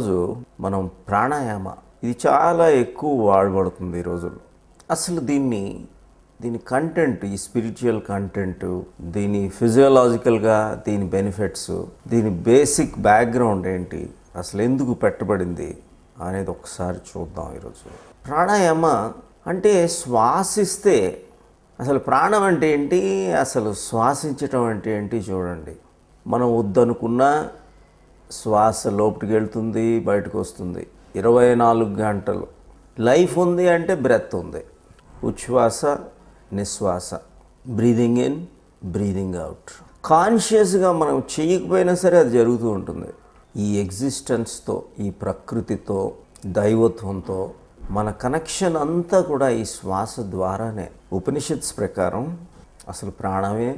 ఈరోజు మనం ప్రాణాయామ ఇది చాలా ఎక్కువ వాడబడుతుంది ఈ రోజుల్లో అసలు దీన్ని దీని కంటెంట్ ఈ స్పిరిచువల్ కంటెంట్ దీని ఫిజియోలాజికల్గా దీని బెనిఫిట్స్ దీని బేసిక్ బ్యాక్గ్రౌండ్ ఏంటి అసలు ఎందుకు పెట్టబడింది అనేది ఒకసారి చూద్దాం ఈరోజు ప్రాణాయామ అంటే శ్వాసిస్తే అసలు ప్రాణం అంటే ఏంటి అసలు శ్వాసించటం అంటే ఏంటి చూడండి మనం వద్దనుకున్నా శ్వాస లోపలికి వెళ్తుంది బయటకు వస్తుంది ఇరవై నాలుగు గంటలు లైఫ్ ఉంది అంటే బ్రెత్ ఉంది ఉచ్ఛ్వాస నిశ్వాస బ్రీదింగ్ ఇన్ బ్రీదింగ్ అవుట్ కాన్షియస్గా మనం చేయకపోయినా సరే అది జరుగుతూ ఉంటుంది ఈ ఎగ్జిస్టెన్స్తో ఈ ప్రకృతితో దైవత్వంతో మన కనెక్షన్ అంతా కూడా ఈ శ్వాస ద్వారానే ఉపనిషత్స్ ప్రకారం అసలు ప్రాణమే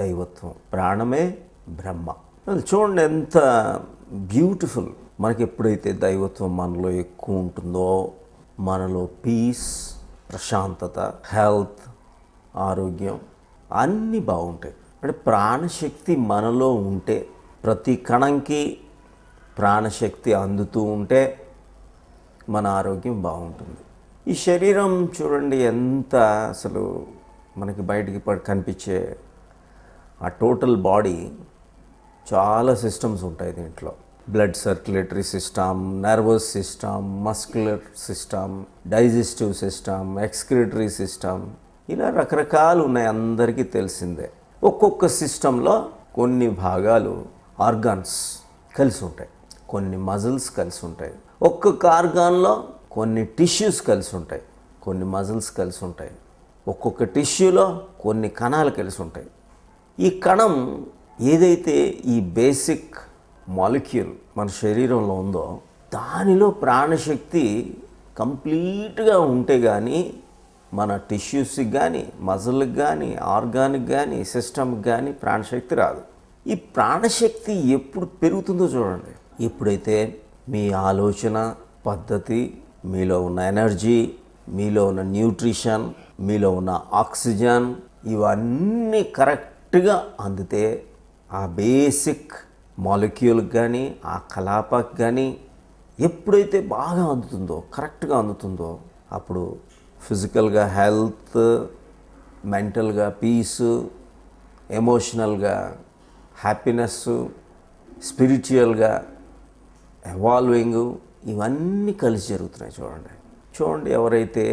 దైవత్వం ప్రాణమే బ్రహ్మ చూడండి ఎంత బ్యూటిఫుల్ మనకి ఎప్పుడైతే దైవత్వం మనలో ఎక్కువ ఉంటుందో మనలో పీస్ ప్రశాంతత హెల్త్ ఆరోగ్యం అన్నీ బాగుంటాయి అంటే ప్రాణశక్తి మనలో ఉంటే ప్రతి కణంకి ప్రాణశక్తి అందుతూ ఉంటే మన ఆరోగ్యం బాగుంటుంది ఈ శరీరం చూడండి ఎంత అసలు మనకి బయటికి కనిపించే ఆ టోటల్ బాడీ చాలా సిస్టమ్స్ ఉంటాయి దీంట్లో blood circulatory system nervous system muscular system digestive system excretory system ఇలా రకరకాలు ఉన్నాయి అందరికీ తెలిసిందే ఒక్కొక్క సిస్టంలో కొన్ని భాగాలు ఆర్గాన్స్ కలిసి ఉంటాయి కొన్ని మజిల్స్ కలిసి ఉంటాయి ఒక్కొక్క ఆర్గాన్లో కొన్ని టిష్యూస్ కలిసి ఉంటాయి కొన్ని మజిల్స్ కలిసి ఉంటాయి ఒక్కొక్క టిష్యూలో కొన్ని కణాలు కలిసి ఉంటాయి ఈ కణం ఏదైతే ఈ బేసిక్ మాలిక్యూల్ మన శరీరంలో ఉందో దానిలో ప్రాణశక్తి కంప్లీట్గా ఉంటే కానీ మన టిష్యూస్కి కానీ మజిల్కి కానీ ఆర్గానిక్ కానీ సిస్టమ్కి కానీ ప్రాణశక్తి రాదు ఈ ప్రాణశక్తి ఎప్పుడు పెరుగుతుందో చూడండి ఎప్పుడైతే మీ ఆలోచన పద్ధతి మీలో ఉన్న ఎనర్జీ మీలో ఉన్న న్యూట్రిషన్ మీలో ఉన్న ఆక్సిజన్ ఇవన్నీ కరెక్ట్గా అందితే ఆ బేసిక్ మాలిక్యూల్కి కానీ ఆ కలాపకి కానీ ఎప్పుడైతే బాగా అందుతుందో కరెక్ట్గా అందుతుందో అప్పుడు ఫిజికల్గా హెల్త్ మెంటల్గా పీసు ఎమోషనల్గా హ్యాపీనెస్ స్పిరిచువల్గా ఎవాల్వింగ్ ఇవన్నీ కలిసి జరుగుతున్నాయి చూడండి చూడండి ఎవరైతే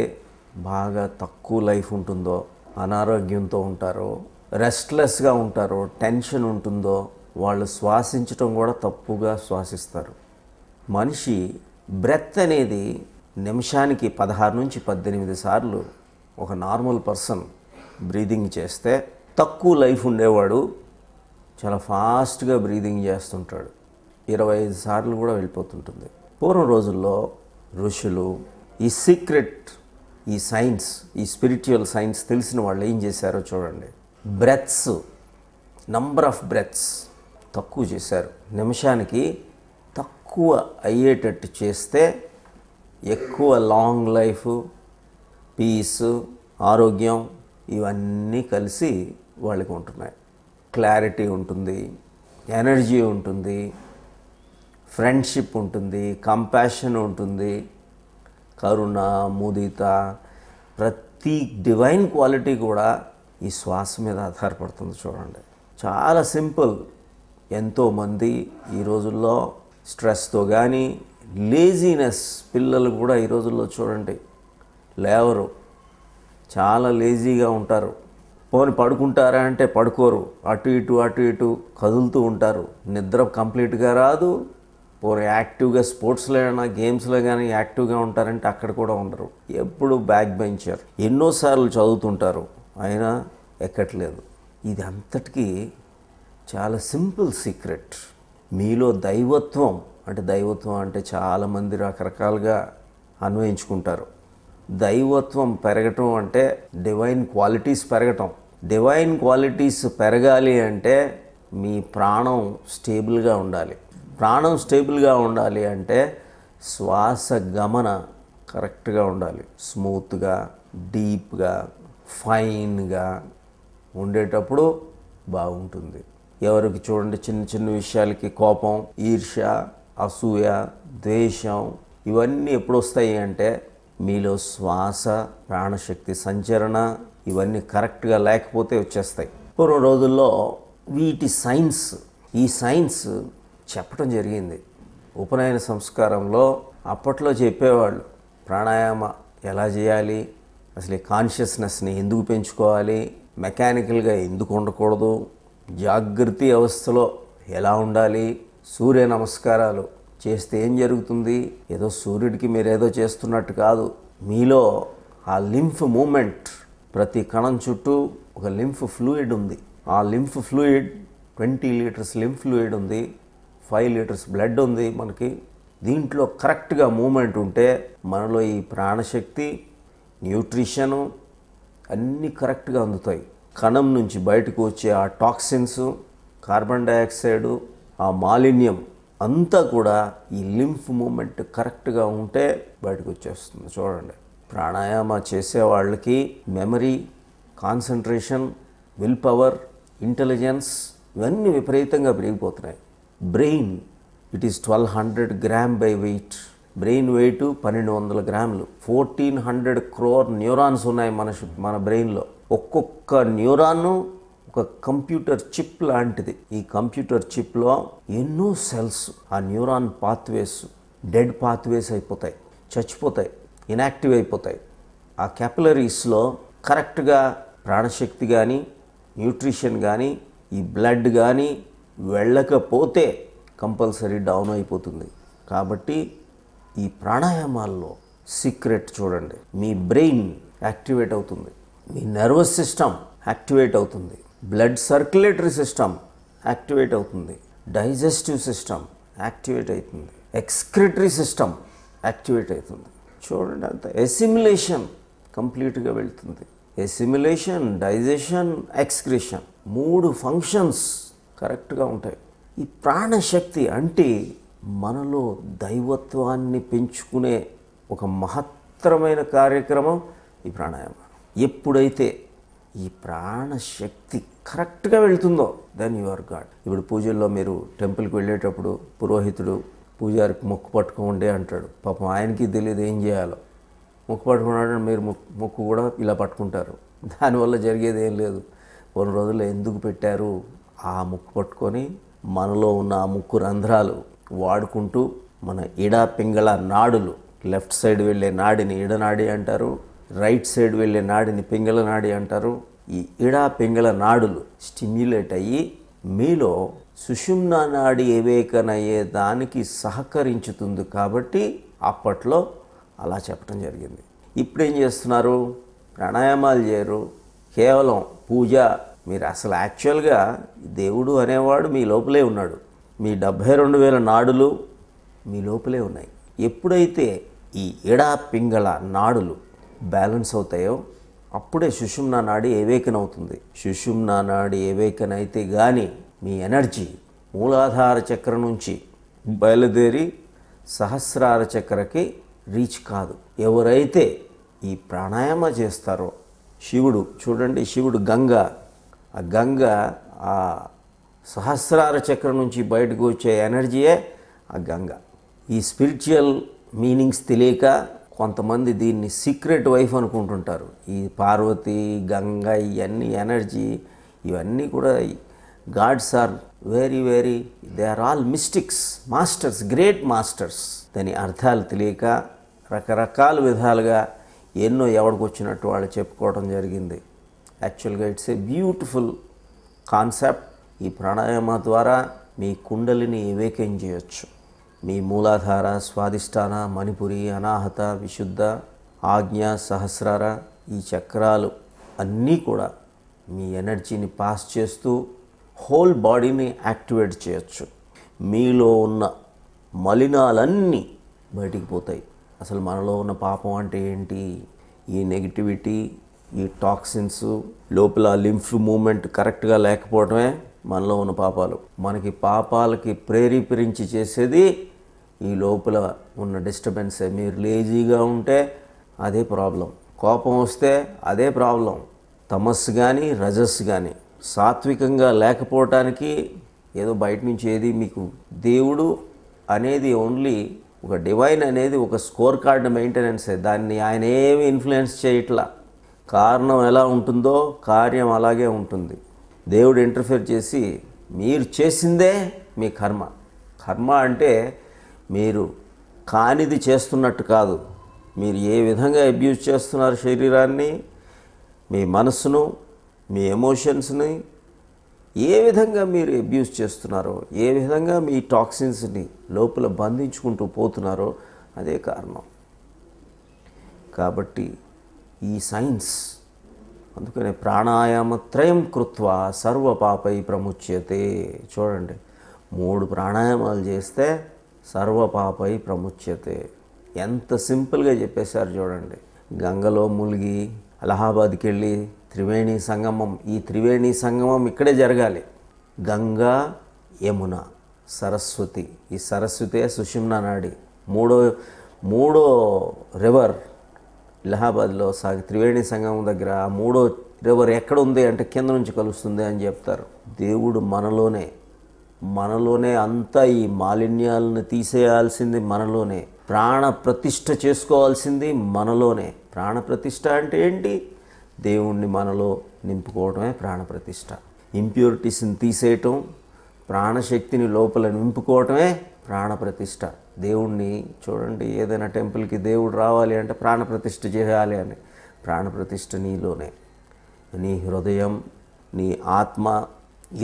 బాగా తక్కువ లైఫ్ ఉంటుందో అనారోగ్యంతో ఉంటారో రెస్ట్లెస్గా ఉంటారో టెన్షన్ ఉంటుందో వాళ్ళు శ్వాసించటం కూడా తప్పుగా శ్వాసిస్తారు మనిషి బ్రెత్ అనేది నిమిషానికి పదహారు నుంచి పద్దెనిమిది సార్లు ఒక నార్మల్ పర్సన్ బ్రీదింగ్ చేస్తే తక్కువ లైఫ్ ఉండేవాడు చాలా ఫాస్ట్గా బ్రీదింగ్ చేస్తుంటాడు ఇరవై ఐదు సార్లు కూడా వెళ్ళిపోతుంటుంది పూర్వం రోజుల్లో ఋషులు ఈ సీక్రెట్ ఈ సైన్స్ ఈ స్పిరిచువల్ సైన్స్ తెలిసిన వాళ్ళు ఏం చేశారో చూడండి బ్రెత్స్ నంబర్ ఆఫ్ బ్రెత్స్ తక్కువ చేశారు నిమిషానికి తక్కువ అయ్యేటట్టు చేస్తే ఎక్కువ లాంగ్ లైఫ్ పీస్ ఆరోగ్యం ఇవన్నీ కలిసి వాళ్ళకి ఉంటున్నాయి క్లారిటీ ఉంటుంది ఎనర్జీ ఉంటుంది ఫ్రెండ్షిప్ ఉంటుంది కంపాషన్ ఉంటుంది కరుణ ముదిత ప్రతి డివైన్ క్వాలిటీ కూడా ఈ శ్వాస మీద ఆధారపడుతుంది చూడండి చాలా సింపుల్ ఎంతోమంది ఈ రోజుల్లో స్ట్రెస్తో కానీ లేజీనెస్ పిల్లలు కూడా ఈ రోజుల్లో చూడండి లేవరు చాలా లేజీగా ఉంటారు పోని పడుకుంటారా అంటే పడుకోరు అటు ఇటు అటు ఇటు కదులుతూ ఉంటారు నిద్ర కంప్లీట్గా రాదు పోనీ యాక్టివ్గా స్పోర్ట్స్లో అయినా గేమ్స్లో కానీ యాక్టివ్గా ఉంటారంటే అక్కడ కూడా ఉండరు ఎప్పుడు బ్యాక్ బెంచర్ ఎన్నోసార్లు చదువుతుంటారు అయినా ఎక్కట్లేదు ఇది అంతటికీ చాలా సింపుల్ సీక్రెట్ మీలో దైవత్వం అంటే దైవత్వం అంటే చాలామంది రకరకాలుగా అన్వయించుకుంటారు దైవత్వం పెరగటం అంటే డివైన్ క్వాలిటీస్ పెరగటం డివైన్ క్వాలిటీస్ పెరగాలి అంటే మీ ప్రాణం స్టేబుల్గా ఉండాలి ప్రాణం స్టేబుల్గా ఉండాలి అంటే శ్వాస గమన కరెక్ట్గా ఉండాలి స్మూత్గా డీప్గా ఫైన్గా ఉండేటప్పుడు బాగుంటుంది ఎవరికి చూడండి చిన్న చిన్న విషయాలకి కోపం ఈర్ష్య అసూయ ద్వేషం ఇవన్నీ ఎప్పుడు వస్తాయి అంటే మీలో శ్వాస ప్రాణశక్తి సంచరణ ఇవన్నీ కరెక్ట్గా లేకపోతే వచ్చేస్తాయి పూర్వం రోజుల్లో వీటి సైన్స్ ఈ సైన్స్ చెప్పడం జరిగింది ఉపనయన సంస్కారంలో అప్పట్లో చెప్పేవాళ్ళు ప్రాణాయామ ఎలా చేయాలి అసలు ఈ కాన్షియస్నెస్ని ఎందుకు పెంచుకోవాలి మెకానికల్గా ఎందుకు ఉండకూడదు జాగృతి అవస్థలో ఎలా ఉండాలి సూర్య నమస్కారాలు చేస్తే ఏం జరుగుతుంది ఏదో సూర్యుడికి మీరేదో చేస్తున్నట్టు కాదు మీలో ఆ లింఫ్ మూమెంట్ ప్రతి కణం చుట్టూ ఒక లింఫ్ ఫ్లూయిడ్ ఉంది ఆ lymph fluid twenty litres lymph fluid ఉంది ఫైవ్ లీటర్స్ బ్లడ్ ఉంది మనకి దీంట్లో కరెక్ట్గా మూమెంట్ ఉంటే మనలో ఈ ప్రాణశక్తి న్యూట్రిషను అన్నీ కరెక్ట్గా అందుతాయి కణం నుంచి బయటకు వచ్చే ఆ టాక్సిన్స్ కార్బన్ డైఆక్సైడు ఆ మాలిన్యం అంతా కూడా ఈ లింఫ్ మూమెంట్ కరెక్ట్గా ఉంటే బయటకు వచ్చేస్తుంది చూడండి ప్రాణాయామ చేసే వాళ్ళకి memory concentration will power intelligence ఇవన్నీ విపరీతంగా పెరిగిపోతున్నాయి brain it is twelve hundred gram by weight brain weight పన్నెండు వందల గ్రాములు ఫోర్టీన్ హండ్రెడ్ క్రోర్ న్యూరాన్స్ ఉన్నాయి మన మన బ్రెయిన్లో ఒక్కొక్క న్యూరాన్ ఒక కంప్యూటర్ చిప్ లాంటిది ఈ కంప్యూటర్ చిప్లో ఎన్నో సెల్స్ ఆ న్యూరాన్ పాత్వేస్ డెడ్ పాత్వేస్ అయిపోతాయి చచ్చిపోతాయి ఇనాక్టివ్ అయిపోతాయి ఆ క్యాపిలరీస్లో కరెక్ట్గా ప్రాణశక్తి కానీ న్యూట్రిషన్ కానీ ఈ బ్లడ్ కానీ వెళ్ళకపోతే కంపల్సరీ డౌన్ అయిపోతుంది కాబట్టి ఈ ప్రాణాయామాల్లో సీక్రెట్ చూడండి మీ బ్రెయిన్ యాక్టివేట్ అవుతుంది మీ నర్వస్ సిస్టమ్ యాక్టివేట్ అవుతుంది బ్లడ్ సర్క్యులేటరీ సిస్టమ్ యాక్టివేట్ అవుతుంది డైజెస్టివ్ సిస్టమ్ యాక్టివేట్ అవుతుంది ఎక్స్క్రిటరీ సిస్టమ్ యాక్టివేట్ అవుతుంది చూడండి అంత ఎసిమిలేషన్ కంప్లీట్గా వెళ్తుంది ఎసిమిలేషన్ డైజెషన్ ఎక్స్క్రిషన్ మూడు ఫంక్షన్స్ కరెక్ట్గా ఉంటాయి ఈ ప్రాణశక్తి అంటే మనలో దైవత్వాన్ని పెంచుకునే ఒక మహత్తరమైన కార్యక్రమం ఈ ప్రాణాయామం ఎప్పుడైతే ఈ ప్రాణశక్తి కరెక్ట్గా వెళ్తుందో దెన్ యు ఆర్ గాడ్ ఇప్పుడు పూజల్లో మీరు టెంపుల్కి వెళ్ళేటప్పుడు పురోహితుడు పూజారికి మొక్కు పట్టుకోండి అంటాడు పాపం ఆయనకి తెలియదు ఏం చేయాలో మొక్కు పట్టుకున్నాడు మీరు మొక్కు కూడా ఇలా పట్టుకుంటారు దానివల్ల జరిగేది ఏం లేదు కొన్ని రోజుల్లో ఎందుకు పెట్టారు ఆ ముక్కు పట్టుకొని మనలో ఉన్న ఆ ముక్కు రంధ్రాలు వాడుకుంటూ మన ఇడా పింగళ నాడులు లెఫ్ట్ సైడ్ వెళ్ళే నాడిని ఇడనాడి అంటారు రైట్ సైడ్ వెళ్ళే నాడిని పింగళ నాడి అంటారు ఈ ఇడా పింగళ నాడులు స్టిమ్యులేట్ అయ్యి మీలో సుషుమ్న నాడి ఏవేకనయ్యే దానికి సహకరించుతుంది కాబట్టి అప్పట్లో అలా చెప్పడం జరిగింది ఇప్పుడు ఏం చేస్తున్నారు ప్రాణాయామాలు చేయరు కేవలం పూజ మీరు అసలు యాక్చువల్గా దేవుడు అనేవాడు మీ లోపలే ఉన్నాడు మీ డెబ్భై రెండు వేల నాడులు మీ లోపలే ఉన్నాయి ఎప్పుడైతే ఈ ఎడా పింగళ నాడులు బ్యాలెన్స్ అవుతాయో అప్పుడే సుషుమ్నా నాడి ఏవేకన అవుతుంది సుషుమ్నా నాడి ఏవేకన అయితే కానీ మీ ఎనర్జీ మూలాధార చక్ర నుంచి బయలుదేరి సహస్రార చక్రకి రీచ్ కాదు ఎవరైతే ఈ ప్రాణాయామ చేస్తారో శివుడు చూడండి శివుడు గంగ ఆ గంగ ఆ సహస్రార చక్రం నుంచి బయటకు వచ్చే ఎనర్జీయే ఆ గంగ ఈ స్పిరిచువల్ మీనింగ్స్ తెలియక కొంతమంది దీన్ని సీక్రెట్ వైఫ్ అనుకుంటుంటారు ఈ పార్వతి గంగ ఇవన్నీ ఎనర్జీ ఇవన్నీ కూడా gods are very very they are all mystics masters great masters దాని అర్థాలు తెలియక రకరకాల విధాలుగా ఎన్నో వచ్చినట్టు వాళ్ళు చెప్పుకోవడం జరిగింది యాక్చువల్గా ఇట్స్ ఏ బ్యూటిఫుల్ కాన్సెప్ట్ ఈ ప్రాణాయామ ద్వారా మీ కుండలిని వివేకం చేయొచ్చు మీ మూలాధార స్వాదిష్టాన మణిపురి అనాహత విశుద్ధ ఆజ్ఞ సహస్రార ఈ చక్రాలు అన్నీ కూడా మీ ఎనర్జీని పాస్ చేస్తూ హోల్ బాడీని యాక్టివేట్ చేయొచ్చు మీలో ఉన్న మలినాలన్నీ బయటికి పోతాయి అసలు మనలో ఉన్న పాపం అంటే ఏంటి ఈ నెగిటివిటీ ఈ టాక్సిన్స్ లోపల లింఫ్ మూమెంట్ కరెక్ట్గా లేకపోవడమే మనలో ఉన్న పాపాలు మనకి పాపాలకి ప్రేరేపించి చేసేది ఈ లోపల ఉన్న డిస్టర్బెన్సే మీరు లేజీగా ఉంటే అదే ప్రాబ్లం కోపం వస్తే అదే ప్రాబ్లం తమస్సు కానీ రజస్సు కానీ సాత్వికంగా లేకపోవటానికి ఏదో బయట నుంచి ఏది మీకు దేవుడు అనేది ఓన్లీ ఒక డివైన్ అనేది ఒక స్కోర్ కార్డ్ మెయింటెనెన్సే దాన్ని ఆయన ఏమి ఇన్ఫ్లుయెన్స్ చేయట్లా కారణం ఎలా ఉంటుందో కార్యం అలాగే ఉంటుంది దేవుడు ఇంటర్ఫేర్ చేసి మీరు చేసిందే మీ కర్మ కర్మ అంటే మీరు కానిది చేస్తున్నట్టు కాదు మీరు ఏ విధంగా అబ్యూజ్ చేస్తున్నారు శరీరాన్ని మీ మనస్సును మీ ఎమోషన్స్ని ఏ విధంగా మీరు అబ్యూజ్ చేస్తున్నారో ఏ విధంగా మీ టాక్సిన్స్ని లోపల బంధించుకుంటూ పోతున్నారో అదే కారణం కాబట్టి ఈ సైన్స్ అందుకనే ప్రాణాయామత్రయం సర్వ సర్వపాపై ప్రముచ్యతే చూడండి మూడు ప్రాణాయామాలు చేస్తే సర్వపాపై ప్రముచ్యతే ఎంత సింపుల్గా చెప్పేశారు చూడండి గంగలో ములిగి అలహాబాద్కి వెళ్ళి త్రివేణి సంగమం ఈ త్రివేణి సంగమం ఇక్కడే జరగాలి గంగా యమున సరస్వతి ఈ సరస్వతే సుషిమ్నా నాడి మూడో మూడో రివర్ ఇలహాబాద్లో సాగ త్రివేణి సంఘం దగ్గర ఆ మూడో రివర్ ఎక్కడ ఉంది అంటే కింద నుంచి కలుస్తుంది అని చెప్తారు దేవుడు మనలోనే మనలోనే అంతా ఈ మాలిన్యాలను తీసేయాల్సింది మనలోనే ప్రాణ ప్రతిష్ట చేసుకోవాల్సింది మనలోనే ప్రాణ ప్రతిష్ట అంటే ఏంటి దేవుణ్ణి మనలో నింపుకోవటమే ప్రాణ ప్రతిష్ట ఇంప్యూరిటీస్ని తీసేయటం ప్రాణశక్తిని లోపల నింపుకోవటమే ప్రాణ ప్రతిష్ట దేవుణ్ణి చూడండి ఏదైనా టెంపుల్కి దేవుడు రావాలి అంటే ప్రాణప్రతిష్ఠ చేయాలి అని ప్రాణప్రతిష్ఠ నీలోనే నీ హృదయం నీ ఆత్మ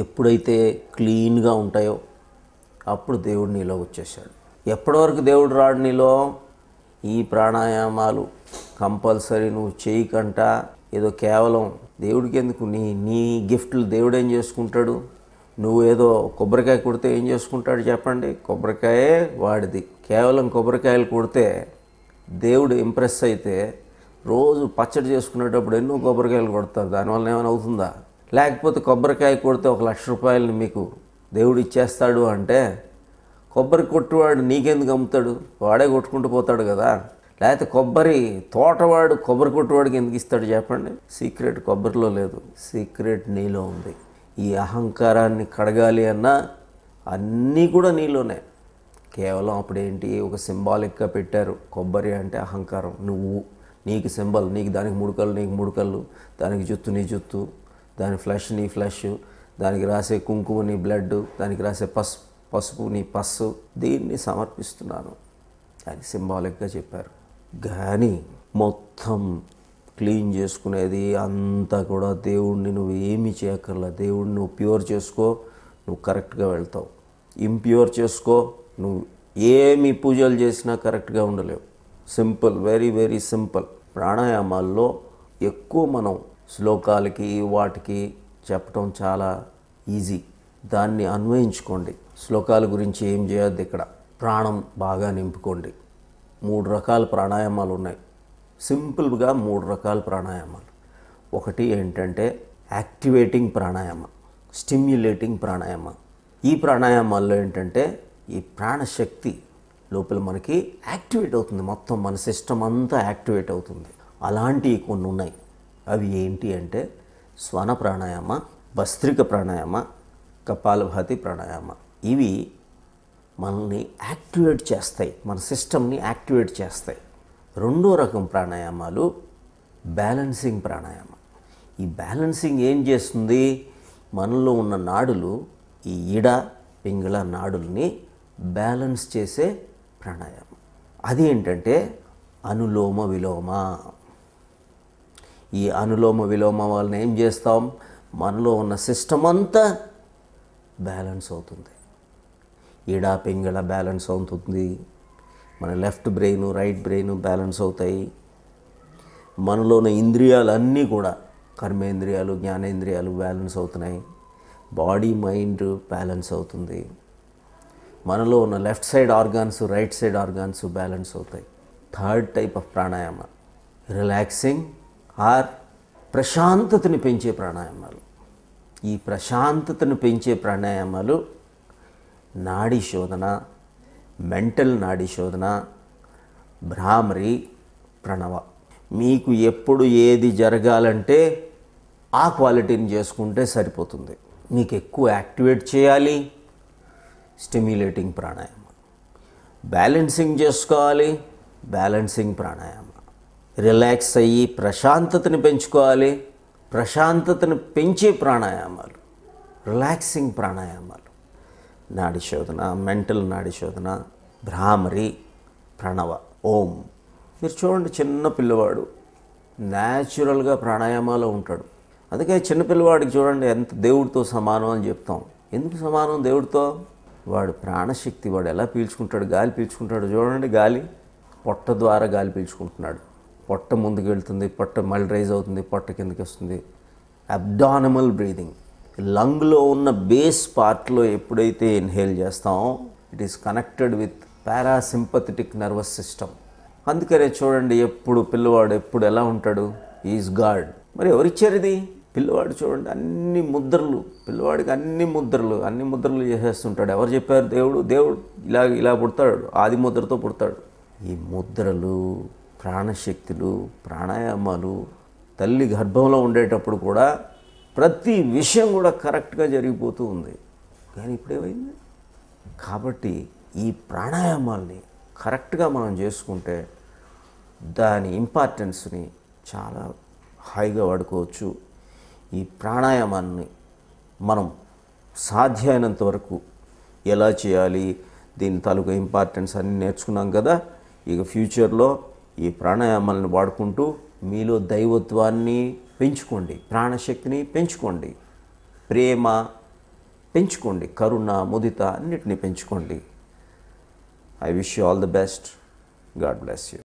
ఎప్పుడైతే క్లీన్గా ఉంటాయో అప్పుడు దేవుడు నీలో వచ్చేసాడు ఎప్పటివరకు దేవుడు రాడు నీలో ఈ ప్రాణాయామాలు కంపల్సరీ నువ్వు చేయకంట ఏదో కేవలం దేవుడికి ఎందుకు నీ నీ గిఫ్ట్లు దేవుడేం చేసుకుంటాడు నువ్వేదో కొబ్బరికాయ కొడితే ఏం చేసుకుంటాడు చెప్పండి కొబ్బరికాయే వాడిది కేవలం కొబ్బరికాయలు కొడితే దేవుడు ఇంప్రెస్ అయితే రోజు పచ్చడి చేసుకునేటప్పుడు ఎన్నో కొబ్బరికాయలు కొడతారు దానివల్ల ఏమైనా అవుతుందా లేకపోతే కొబ్బరికాయ కొడితే ఒక లక్ష రూపాయలని మీకు దేవుడు ఇచ్చేస్తాడు అంటే కొబ్బరి కొట్టువాడు నీకెందుకు అమ్ముతాడు వాడే కొట్టుకుంటూ పోతాడు కదా లేకపోతే కొబ్బరి తోటవాడు కొబ్బరి కొట్టువాడికి ఎందుకు ఇస్తాడు చెప్పండి సీక్రెట్ కొబ్బరిలో లేదు సీక్రెట్ నీలో ఉంది ఈ అహంకారాన్ని కడగాలి అన్నా అన్నీ కూడా నీలోనే కేవలం అప్పుడేంటి ఒక సింబాలిక్గా పెట్టారు కొబ్బరి అంటే అహంకారం నువ్వు నీకు సింబల్ నీకు దానికి ముడుకలు నీకు ముడుకలు దానికి జుత్తు నీ జుత్తు దాని ఫ్లష్ నీ ఫ్లష్ దానికి రాసే కుంకుమ నీ బ్లడ్ దానికి రాసే పసు పసుపు నీ పస్సు దీన్ని సమర్పిస్తున్నాను అని సింబాలిక్గా చెప్పారు కానీ మొత్తం క్లీన్ చేసుకునేది అంతా కూడా దేవుణ్ణి నువ్వు ఏమీ చేయక్కర్లా దేవుణ్ణి నువ్వు ప్యూర్ చేసుకో నువ్వు కరెక్ట్గా వెళ్తావు ఇంప్యూర్ చేసుకో నువ్వు ఏమి పూజలు చేసినా కరెక్ట్గా ఉండలేవు సింపుల్ వెరీ వెరీ సింపుల్ ప్రాణాయామాల్లో ఎక్కువ మనం శ్లోకాలకి వాటికి చెప్పడం చాలా ఈజీ దాన్ని అన్వయించుకోండి శ్లోకాల గురించి ఏం చేయొద్దు ఇక్కడ ప్రాణం బాగా నింపుకోండి మూడు రకాల ప్రాణాయామాలు ఉన్నాయి సింపుల్గా మూడు రకాల ప్రాణాయామాలు ఒకటి ఏంటంటే యాక్టివేటింగ్ ప్రాణాయామ స్టిమ్యులేటింగ్ ప్రాణాయామ ఈ ప్రాణాయామాల్లో ఏంటంటే ఈ ప్రాణశక్తి లోపల మనకి యాక్టివేట్ అవుతుంది మొత్తం మన సిస్టమ్ అంతా యాక్టివేట్ అవుతుంది అలాంటివి కొన్ని ఉన్నాయి అవి ఏంటి అంటే స్వన ప్రాణాయామ భస్త్రిక ప్రాణాయామ కపాలభాతి ప్రాణాయామ ఇవి మనల్ని యాక్టివేట్ చేస్తాయి మన సిస్టమ్ని యాక్టివేట్ చేస్తాయి రెండో రకం ప్రాణాయామాలు బ్యాలెన్సింగ్ ప్రాణాయామం ఈ బ్యాలెన్సింగ్ ఏం చేస్తుంది మనలో ఉన్న నాడులు ఈ ఇడ పింగళ నాడుల్ని బ్యాలెన్స్ చేసే ప్రాణాయామం అది ఏంటంటే అనులోమ విలోమ ఈ అనులోమ విలోమ వాళ్ళని ఏం చేస్తాం మనలో ఉన్న సిస్టమ్ అంతా బ్యాలెన్స్ అవుతుంది ఇడా పింగళ బ్యాలెన్స్ అవుతుంది మన left brain right brain balance అవుతాయి మనలో ఉన్న ఇంద్రియాలన్నీ కూడా కర్మేంద్రియాలు జ్ఞానేంద్రియాలు బ్యాలెన్స్ అవుతున్నాయి బాడీ మైండ్ బ్యాలెన్స్ అవుతుంది మనలో ఉన్న left side organs right side organs balance అవుతాయి third type of pranayama relaxing or ప్రశాంతతని పెంచే ప్రాణాయామాలు ఈ ప్రశాంతతను పెంచే ప్రాణాయామాలు నాడీ శోధన మెంటల్ శోధన భ్రామరి ప్రణవ మీకు ఎప్పుడు ఏది జరగాలంటే ఆ క్వాలిటీని చేసుకుంటే సరిపోతుంది మీకు ఎక్కువ యాక్టివేట్ చేయాలి స్టిమ్యులేటింగ్ ప్రాణాయామ బ్యాలెన్సింగ్ చేసుకోవాలి బ్యాలెన్సింగ్ ప్రాణాయామ రిలాక్స్ అయ్యి ప్రశాంతతని పెంచుకోవాలి ప్రశాంతతను పెంచే ప్రాణాయామాలు రిలాక్సింగ్ ప్రాణాయామాలు నాడిశోధన మెంటల్ నాడిశోధన భ్రామరి ప్రణవ ఓం మీరు చూడండి చిన్న పిల్లవాడు న్యాచురల్గా ప్రాణాయామాలో ఉంటాడు అందుకే చిన్నపిల్లవాడికి చూడండి ఎంత దేవుడితో సమానం అని చెప్తాం ఎందుకు సమానం దేవుడితో వాడు ప్రాణశక్తి వాడు ఎలా పీల్చుకుంటాడు గాలి పీల్చుకుంటాడు చూడండి గాలి పొట్ట ద్వారా గాలి పీల్చుకుంటున్నాడు పొట్ట ముందుకు వెళ్తుంది పొట్ట మళ్ళీ రైజ్ అవుతుంది పొట్ట కిందకి వస్తుంది అబ్డానమల్ బ్రీదింగ్ లంగ్లో ఉన్న బేస్ పార్ట్లో ఎప్పుడైతే ఇన్హేల్ చేస్తామో it is connected with parasympathetic nervous system అందుకనే చూడండి ఎప్పుడు పిల్లవాడు ఎప్పుడు ఎలా ఉంటాడు ఈజ్ గాడ్ మరి ఎవరిచ్చారిది పిల్లవాడు చూడండి అన్ని ముద్రలు పిల్లవాడికి అన్ని ముద్రలు అన్ని ముద్రలు చేసేస్తుంటాడు ఎవరు చెప్పారు దేవుడు దేవుడు ఇలా ఇలా పుడతాడు ఆది ముద్రతో పుడతాడు ఈ ముద్రలు ప్రాణశక్తులు ప్రాణాయామాలు తల్లి గర్భంలో ఉండేటప్పుడు కూడా ప్రతి విషయం కూడా కరెక్ట్గా జరిగిపోతూ ఉంది కానీ ఇప్పుడేమైంది కాబట్టి ఈ ప్రాణాయామాల్ని కరెక్ట్గా మనం చేసుకుంటే దాని ఇంపార్టెన్స్ని చాలా హాయిగా వాడుకోవచ్చు ఈ ప్రాణాయామాన్ని మనం సాధ్యమైనంత వరకు ఎలా చేయాలి దీని తాలూకా ఇంపార్టెన్స్ అన్ని నేర్చుకున్నాం కదా ఇక ఫ్యూచర్లో ఈ ప్రాణాయామాలను వాడుకుంటూ మీలో దైవత్వాన్ని పెంచుకోండి ప్రాణశక్తిని పెంచుకోండి ప్రేమ పెంచుకోండి కరుణ ముదిత అన్నిటిని పెంచుకోండి I wish you all the best God bless you